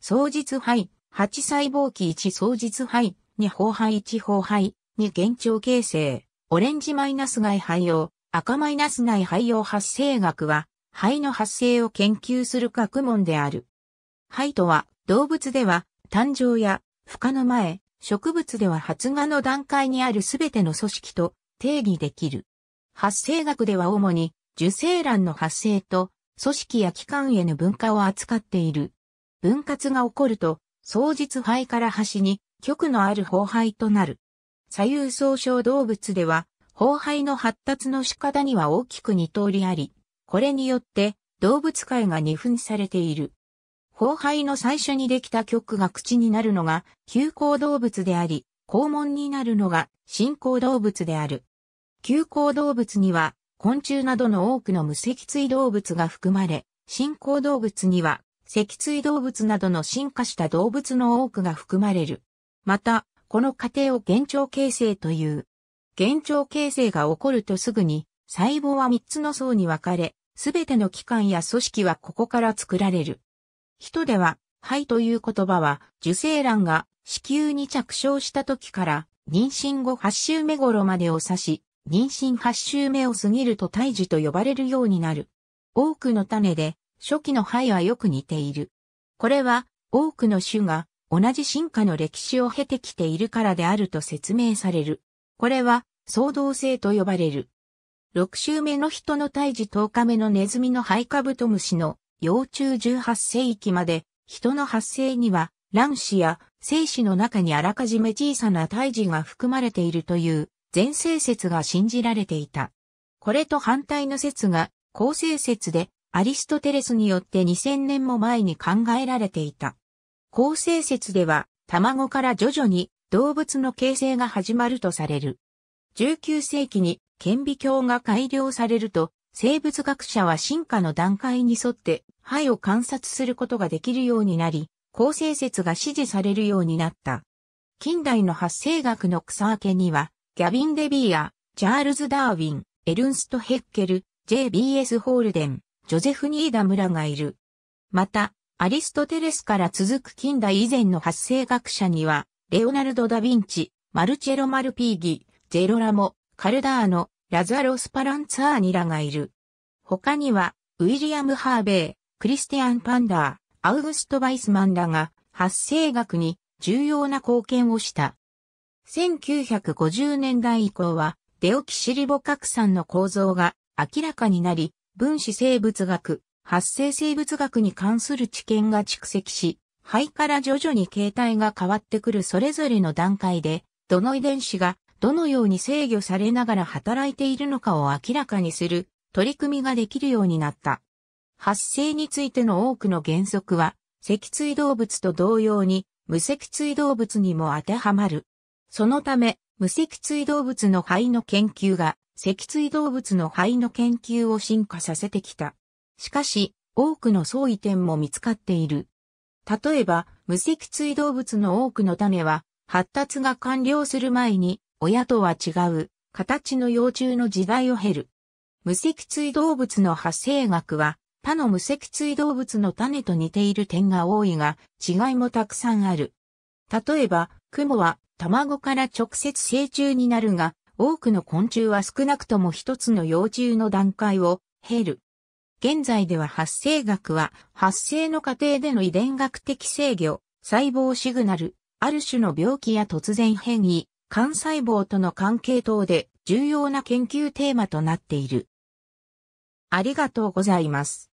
総実肺、8細胞期1総実肺、2胞肺1胞肺、2現状形成、オレンジマイナス外肺用、赤マイナス内肺用発生学は、肺の発生を研究する学問である。肺とは、動物では、誕生や、孵化の前、植物では発芽の段階にあるすべての組織と定義できる。発生学では主に受精卵の発生と組織や器官への分化を扱っている。分割が起こると、双日肺から端に極のある包肺となる。左右総称動物では、包肺の発達の仕方には大きく二通りあり、これによって動物界が二分されている。包肺の最初にできた極が口になるのが急行動物であり、肛門になるのが進行動物である。急行動物には昆虫などの多くの無脊椎動物が含まれ、進行動物には脊椎動物などの進化した動物の多くが含まれる。また、この過程を幻聴形成という。幻聴形成が起こるとすぐに、細胞は3つの層に分かれ、すべての器官や組織はここから作られる。人では、肺という言葉は、受精卵が子宮に着床した時から、妊娠後8週目頃までを指し、妊娠8週目を過ぎると胎児と呼ばれるようになる。多くの種で、初期の肺はよく似ている。これは多くの種が同じ進化の歴史を経てきているからであると説明される。これは相動性と呼ばれる。6週目の人の胎児10日目のネズミのハイカブトムシの幼虫18世紀まで人の発生には卵子や精子の中にあらかじめ小さな胎児が含まれているという前世説が信じられていた。これと反対の説が後世説でアリストテレスによって2000年も前に考えられていた。構成説では、卵から徐々に動物の形成が始まるとされる。19世紀に顕微鏡が改良されると、生物学者は進化の段階に沿って肺を観察することができるようになり、構成説が支持されるようになった。近代の発生学の草分けには、ギャビン・デビーア、チャールズ・ダーウィン、エルンスト・ヘッケル、JBS ホールデン、ジョゼフニーダ村がいる。また、アリストテレスから続く近代以前の発生学者には、レオナルド・ダ・ヴィンチ、マルチェロ・マルピーギ、ジェロラモ、カルダーノ、ラザロ・スパランツァーニらがいる。他には、ウィリアム・ハーベイ、クリスティアン・パンダー、アウグスト・バイスマンらが、発生学に重要な貢献をした。1950年代以降は、デオキシリボ核酸の構造が明らかになり、分子生物学、発生生物学に関する知見が蓄積し、肺から徐々に形態が変わってくるそれぞれの段階で、どの遺伝子がどのように制御されながら働いているのかを明らかにする取り組みができるようになった。発生についての多くの原則は、脊椎動物と同様に無脊椎動物にも当てはまる。そのため、無脊椎動物の肺の研究が脊椎動物の肺の研究を進化させてきた。しかし、多くの相違点も見つかっている。例えば、無脊椎動物の多くの種は、発達が完了する前に、親とは違う、形の幼虫の時代を経る。無脊椎動物の発生学は、他の無脊椎動物の種と似ている点が多いが、違いもたくさんある。例えば、クモは卵から直接成虫になるが、多くの昆虫は少なくとも一つの幼虫の段階を経る。現在では発生学は発生の過程での遺伝学的制御、細胞シグナル、ある種の病気や突然変異、幹細胞との関係等で重要な研究テーマとなっている。ありがとうございます。